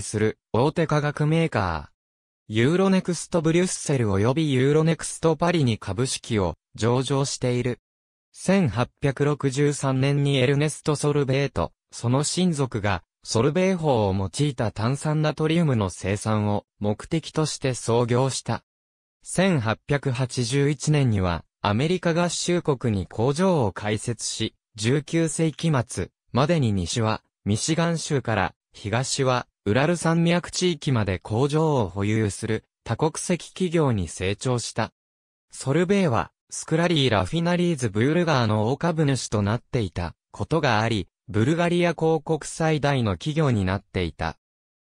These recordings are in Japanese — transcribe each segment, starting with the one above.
する大手化学メーカー。ユーロネクストブリュッセル及びユーロネクストパリに株式を上場している。1863年にエルネスト・ソルベート、その親族が、ソルベー法を用いた炭酸ナトリウムの生産を目的として創業した。1881年には、アメリカ合衆国に工場を開設し、19世紀末までに西は、ミシガン州から、東は、ウラル山脈地域まで工場を保有する多国籍企業に成長した。ソルベイは、スクラリー・ラフィナリーズ・ブールガーの大株主となっていたことがあり、ブルガリア広告最大の企業になっていた。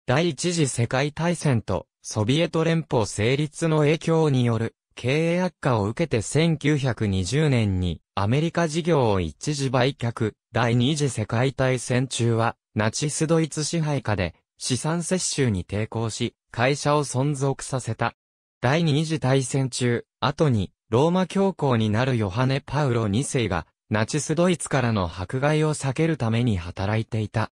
第一次世界大戦とソビエト連邦成立の影響による経営悪化を受けて1920年にアメリカ事業を一時売却。第二次世界大戦中はナチスドイツ支配下で資産接収に抵抗し、会社を存続させた。第二次大戦中、後に、ローマ教皇になるヨハネ・パウロ2世が、ナチスドイツからの迫害を避けるために働いていた。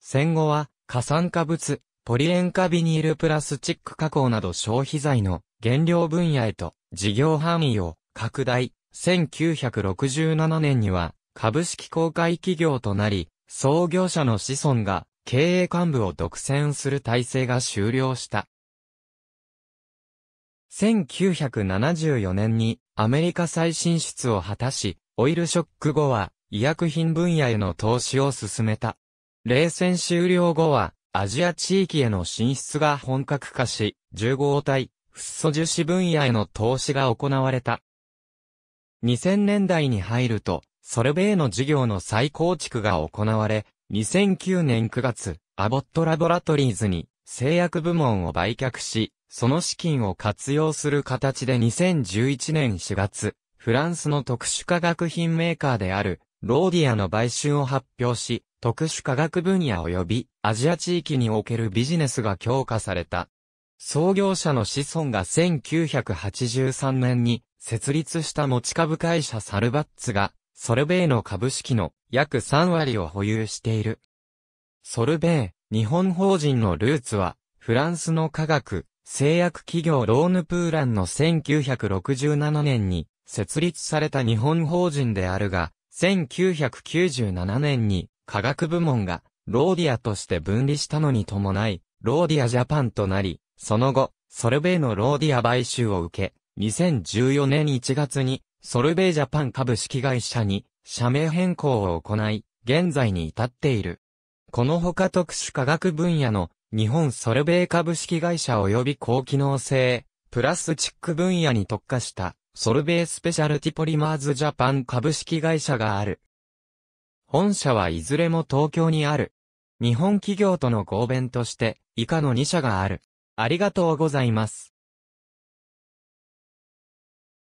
戦後は、過酸化物、ポリンカビニールプラスチック加工など消費財の原料分野へと事業範囲を拡大。1967年には株式公開企業となり、創業者の子孫が経営幹部を独占する体制が終了した。1974年にアメリカ再進出を果たし、オイルショック後は医薬品分野への投資を進めた。冷戦終了後はアジア地域への進出が本格化し、重合体、フッ素樹脂分野への投資が行われた。2000年代に入ると、ソルベイの事業の再構築が行われ、2009年9月、アボットラボラトリーズに製薬部門を売却し、その資金を活用する形で2011年4月、フランスの特殊化学品メーカーである、ローディアの買収を発表し、特殊化学分野及びアジア地域におけるビジネスが強化された。創業者の子孫が1983年に設立した持ち株会社サルバッツがソルベイの株式の約3割を保有している。ソルベイ、日本法人のルーツは、フランスの科学、製薬企業ローヌプーランの1967年に設立された日本法人であるが、1997年に科学部門がローディアとして分離したのに伴い、ローディアジャパンとなり、その後、ソルベイのローディア買収を受け、2014年1月にソルベイジャパン株式会社に社名変更を行い、現在に至っている。このほか特殊科学分野の日本ソルベイ株式会社及び高機能性、プラスチック分野に特化したソルベイスペシャルティポリマーズジャパン株式会社がある。本社はいずれも東京にある。日本企業との合弁として以下の2社がある。ありがとうございます。